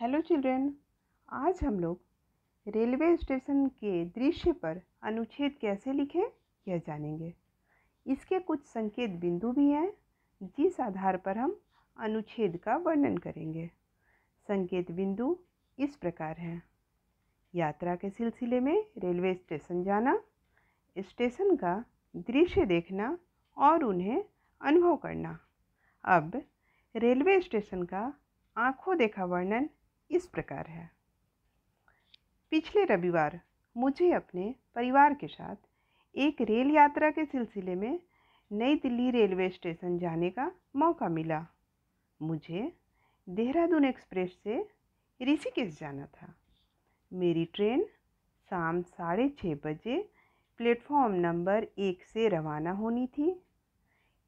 hello children आज हम लोग रेलवे स्टेशन के दृश्य पर अनुच्छेद कैसे लिखें यह जानेंगे इसके कुछ संकेत बिंदु भी हैं जिस आधार पर हम अनुच्छेद का वर्णन करेंगे संकेत बिंदु इस प्रकार हैं यात्रा के सिलसिले में रेलवे स्टेशन जाना स्टेशन का दृश्य देखना और उन्हें अनुभव करना अब रेलवे स्टेशन का आँखों देखा वर्णन इस प्रकार है पिछले रविवार मुझे अपने परिवार के साथ एक रेल यात्रा के सिलसिले में नई दिल्ली रेलवे स्टेशन जाने का मौका मिला मुझे देहरादून एक्सप्रेस से ऋषिकेश जाना था मेरी ट्रेन शाम साढ़े छः बजे प्लेटफॉर्म नंबर एक से रवाना होनी थी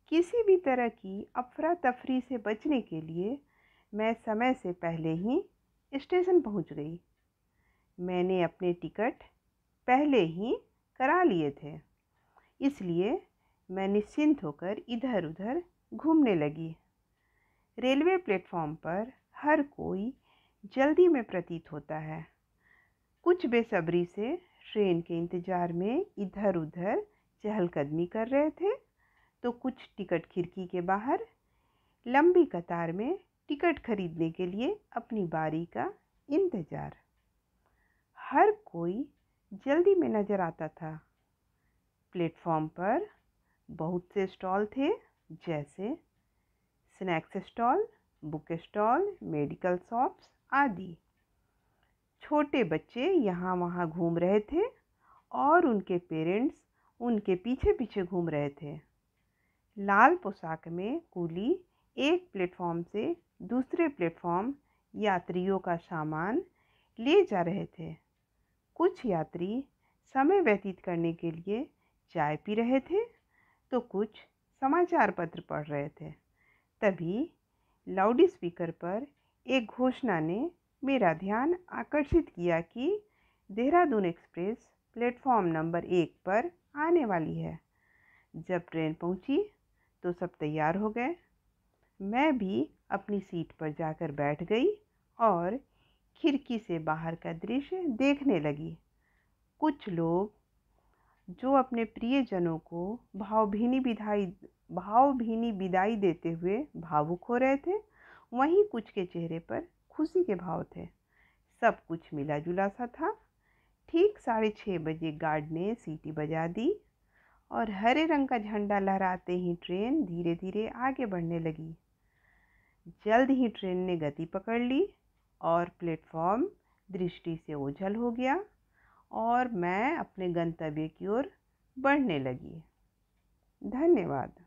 किसी भी तरह की अफरा तफरी से बचने के लिए मैं समय से पहले ही स्टेशन पहुंच गई मैंने अपने टिकट पहले ही करा लिए थे इसलिए मैं निश्चिंत होकर इधर उधर घूमने लगी रेलवे प्लेटफॉर्म पर हर कोई जल्दी में प्रतीत होता है कुछ बेसब्री से ट्रेन के इंतज़ार में इधर उधर चहलकदमी कर रहे थे तो कुछ टिकट खिड़की के बाहर लंबी कतार में टिकट खरीदने के लिए अपनी बारी का इंतज़ार हर कोई जल्दी में नज़र आता था प्लेटफॉर्म पर बहुत से स्टॉल थे जैसे snacks stall book stall medical shops आदि छोटे बच्चे यहाँ वहाँ घूम रहे थे और उनके पेरेंट्स उनके पीछे पीछे घूम रहे थे लाल पोशाक में कूली एक प्लेटफॉर्म से दूसरे प्लेटफॉर्म यात्रियों का सामान ले जा रहे थे कुछ यात्री समय व्यतीत करने के लिए चाय पी रहे थे तो कुछ समाचार पत्र पढ़ रहे थे तभी लाउड स्पीकर पर एक घोषणा ने मेरा ध्यान आकर्षित किया कि देहरादून एक्सप्रेस प्लेटफॉर्म नंबर एक पर आने वाली है जब ट्रेन पहुंची तो सब तैयार हो गए मैं भी अपनी सीट पर जाकर बैठ गई और खिड़की से बाहर का दृश्य देखने लगी कुछ लोग जो अपने प्रियजनों को भावभीनी विधाई भावभीनी विदाई देते हुए भावुक हो रहे थे वहीं कुछ के चेहरे पर खुशी के भाव थे सब कुछ मिला जुला सा था ठीक साढ़े छः बजे गार्ड ने सीटी बजा दी और हरे रंग का झंडा लहराते ही ट्रेन धीरे धीरे आगे बढ़ने लगी जल्द ही ट्रेन ने गति पकड़ ली और प्लेटफॉर्म दृष्टि से ओझल हो गया और मैं अपने गंतव्य की ओर बढ़ने लगी धन्यवाद